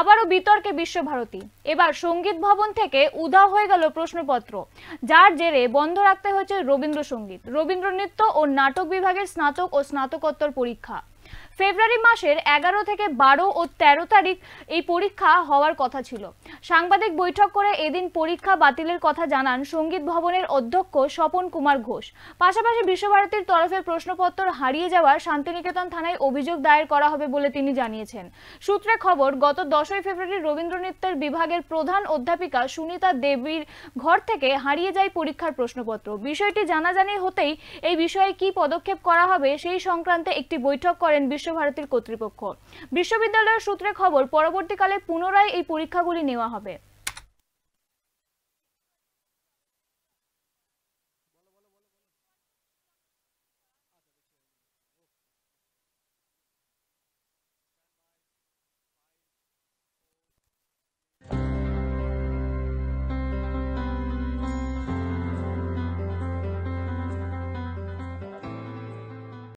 আবারও বিতর্কে বিশ্বভারতী এবার সঙ্গীত ভবন থেকে উদা হয়ে গেল প্রশ্নপত্র যার জেরে বন্ধ রাখতে হয়েছে রবীন্দ্রসঙ্গীত রবীন্দ্রনৃত্য ও নাটক বিভাগের স্নাতক ও স্নাতকোত্তর পরীক্ষা ফেব্রুয়ারি মাসের এগারো থেকে বারো ও ১৩ তারিখ এই পরীক্ষা হওয়ার কথা ছিল সাংবাদিক বৈঠক করে এদিন পরীক্ষা বাতিলের কথা জানান সঙ্গীত ভবনের অধ্যক্ষ স্বপন কুমার ঘোষ পাশাপাশি বিশ্বভারতীর তরফে প্রশ্নপত্র হারিয়ে যাওয়ার শান্তিনিকেতন থানায় অভিযোগ দায়ের করা হবে বলে তিনি জানিয়েছেন সূত্রে খবর গত দশই ফেব্রুয়ারি রবীন্দ্রনৃত্যের বিভাগের প্রধান অধ্যাপিকা সুনিতা দেবীর ঘর থেকে হারিয়ে যায় পরীক্ষার প্রশ্নপত্র বিষয়টি জানাজানি হতেই এই বিষয়ে কি পদক্ষেপ করা হবে সেই সংক্রান্তে একটি বৈঠক করেন করেন বিশ্বভারতীর কর্তৃপক্ষ বিশ্ববিদ্যালয়ের সূত্রে খবর পরবর্তীকালে পুনরায় এই পরীক্ষাগুলি নেওয়া হবে